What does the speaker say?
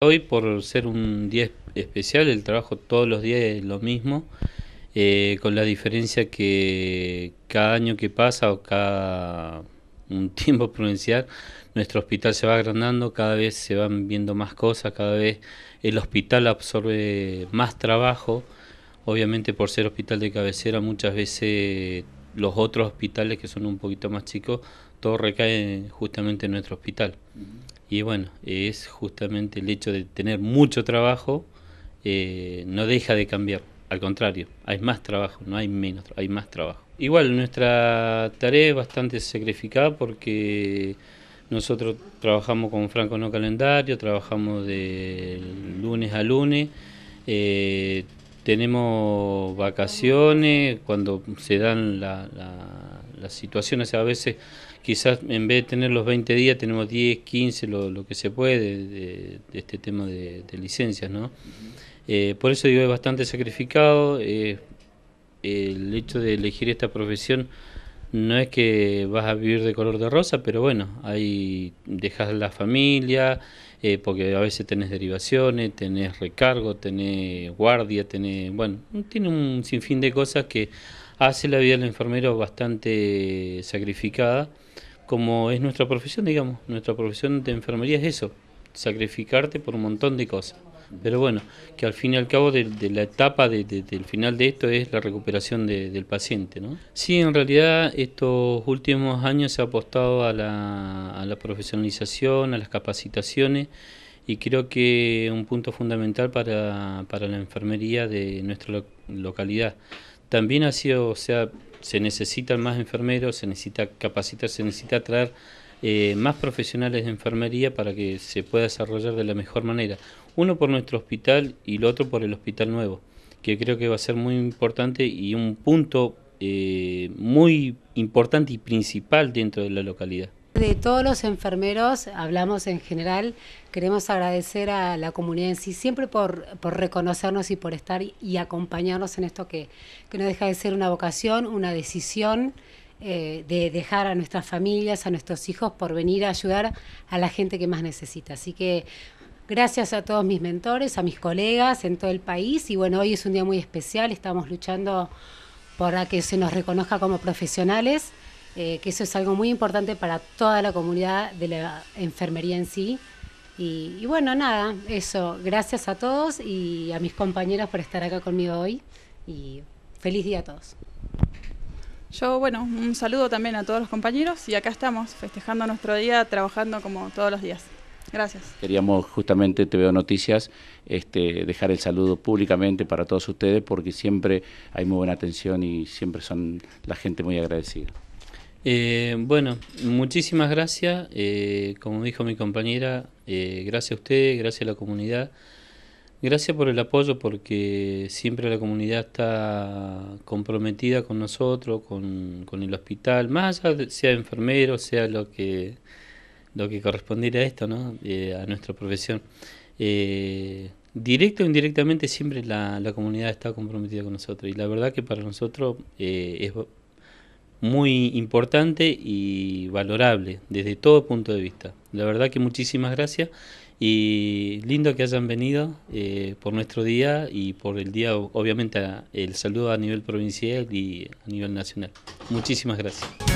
Hoy, por ser un día especial, el trabajo todos los días es lo mismo, eh, con la diferencia que cada año que pasa o cada un tiempo prudencial, nuestro hospital se va agrandando, cada vez se van viendo más cosas, cada vez el hospital absorbe más trabajo. Obviamente, por ser hospital de cabecera, muchas veces los otros hospitales que son un poquito más chicos, todo recae justamente en nuestro hospital. Y bueno, es justamente el hecho de tener mucho trabajo, eh, no deja de cambiar. Al contrario, hay más trabajo, no hay menos, hay más trabajo. Igual, nuestra tarea es bastante sacrificada porque nosotros trabajamos con Franco No Calendario, trabajamos de lunes a lunes, eh, tenemos vacaciones cuando se dan las... la las situaciones a veces, quizás en vez de tener los 20 días, tenemos 10, 15, lo, que se puede de, este tema de, licencias, ¿no? Eh, por eso digo, es bastante sacrificado. Eh, el hecho de elegir esta profesión no es que vas a vivir de color de rosa, pero bueno, ahí dejas la familia, eh, porque a veces tenés derivaciones, tenés recargo, tenés guardia, tenés, bueno, tiene un sinfín de cosas que hace la vida del enfermero bastante sacrificada, como es nuestra profesión, digamos. Nuestra profesión de enfermería es eso, sacrificarte por un montón de cosas. Pero bueno, que al fin y al cabo de, la etapa del final de esto es la recuperación del paciente. ¿no? Sí, en realidad estos últimos años se ha apostado a la, a la profesionalización, a las capacitaciones y creo que un punto fundamental para, para la enfermería de nuestra localidad también ha sido, o sea, se necesitan más enfermeros, se necesita capacitar, se necesita traer eh, más profesionales de enfermería para que se pueda desarrollar de la mejor manera. Uno por nuestro hospital y el otro por el hospital nuevo, que creo que va a ser muy importante y un punto eh, muy importante y principal dentro de la localidad de todos los enfermeros, hablamos en general, queremos agradecer a la comunidad en sí siempre por, reconocernos y por estar y, acompañarnos en esto que, no deja de ser una vocación, una decisión eh, de dejar a nuestras familias, a nuestros hijos, por venir a ayudar a la gente que más necesita. Así que gracias a todos mis mentores, a mis colegas en todo el país y bueno, hoy es un día muy especial, estamos luchando para que se nos reconozca como profesionales. Eh, que eso es algo muy importante para toda la comunidad de la enfermería en sí. Y, bueno, nada, eso, gracias a todos y a mis compañeros por estar acá conmigo hoy y feliz día a todos. Yo, bueno, un saludo también a todos los compañeros y acá estamos festejando nuestro día, trabajando como todos los días. Gracias. Queríamos justamente, te veo noticias, este, dejar el saludo públicamente para todos ustedes porque siempre hay muy buena atención y siempre son la gente muy agradecida. Eh, bueno, muchísimas gracias. Eh, como dijo mi compañera, eh, gracias a ustedes, gracias a la comunidad. Gracias por el apoyo porque siempre la comunidad está comprometida con nosotros, con, el hospital, más allá de, sea enfermero, sea lo que, lo que correspondiera a esto, ¿no? a nuestra profesión. directo o indirectamente siempre la, la, comunidad está comprometida con nosotros y la verdad que para nosotros es muy importante y valorable desde todo punto de vista. La verdad que muchísimas gracias y lindo que hayan venido eh, por nuestro día y por el día, obviamente, el saludo a nivel provincial y a nivel nacional. Muchísimas gracias.